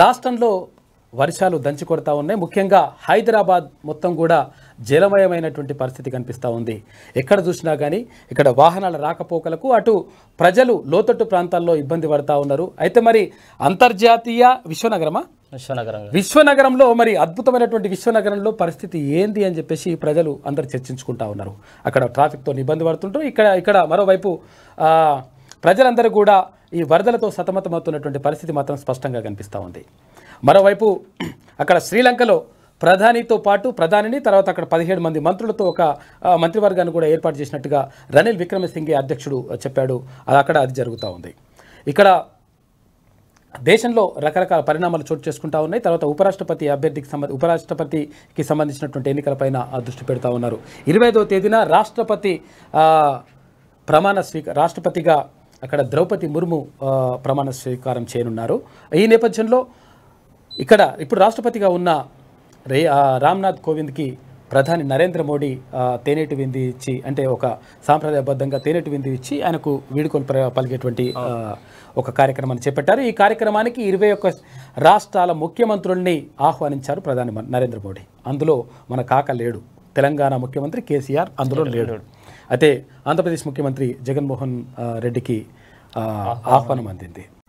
రాష్ట్రంలో వర్షాలు దంచి కొడతా ఉన్నాయి ముఖ్యంగా హైదరాబాద్ మొత్తం కూడా జలమయమైనటువంటి పరిస్థితి కనిపిస్తూ ఉంది ఎక్కడ చూసినా కానీ ఇక్కడ వాహనాల రాకపోకలకు అటు ప్రజలు లోతట్టు ప్రాంతాల్లో ఇబ్బంది పడతా ఉన్నారు అయితే మరి అంతర్జాతీయ విశ్వనగరమా విశ్వనగరం విశ్వనగరంలో మరి అద్భుతమైనటువంటి విశ్వనగరంలో పరిస్థితి ఏంది అని చెప్పేసి ప్రజలు అందరు చర్చించుకుంటా ఉన్నారు అక్కడ ట్రాఫిక్తో ఇబ్బంది పడుతుంటారు ఇక్కడ ఇక్కడ మరోవైపు ప్రజలందరూ కూడా ఈ వరదలతో సతమతమవుతున్నటువంటి పరిస్థితి మాత్రం స్పష్టంగా కనిపిస్తూ ఉంది మరోవైపు అక్కడ శ్రీలంకలో ప్రధానితో పాటు ప్రధానిని తర్వాత అక్కడ పదిహేడు మంది మంత్రులతో ఒక మంత్రివర్గాన్ని కూడా ఏర్పాటు చేసినట్టుగా రనిల్ విక్రమసింఘే అధ్యక్షుడు చెప్పాడు అది అక్కడ అది జరుగుతూ ఉంది ఇక్కడ దేశంలో రకరకాల పరిణామాలు చోటు చేసుకుంటా ఉన్నాయి తర్వాత ఉపరాష్ట్రపతి అభ్యర్థికి సంబంధ ఉపరాష్ట్రపతికి సంబంధించినటువంటి ఎన్నికలపైన దృష్టి పెడతా ఉన్నారు ఇరవై తేదీన రాష్ట్రపతి ప్రమాణ స్వీక రాష్ట్రపతిగా అక్కడ ద్రౌపది ముర్ము ప్రమాణ స్వీకారం చేయనున్నారు ఈ నేపథ్యంలో ఇక్కడ ఇప్పుడు రాష్ట్రపతిగా ఉన్న రే రామ్నాథ్ కోవింద్కి ప్రధాని నరేంద్ర మోడీ తేనెటి వింది ఇచ్చి అంటే ఒక సాంప్రదాయబద్ధంగా తేనెటి వింది ఇచ్చి ఆయనకు వీడుకొని పలిగేటువంటి ఒక కార్యక్రమాన్ని చేపట్టారు ఈ కార్యక్రమానికి ఇరవై ఒక్క రాష్ట్రాల ముఖ్యమంత్రుల్ని ఆహ్వానించారు ప్రధాని నరేంద్ర మోడీ అందులో మన కాక లేడు తెలంగాణ ముఖ్యమంత్రి కేసీఆర్ అందులో లేడు అయితే ఆంధ్రప్రదేశ్ ముఖ్యమంత్రి జగన్మోహన్ రెడ్డికి ఆహ్వానం అందింది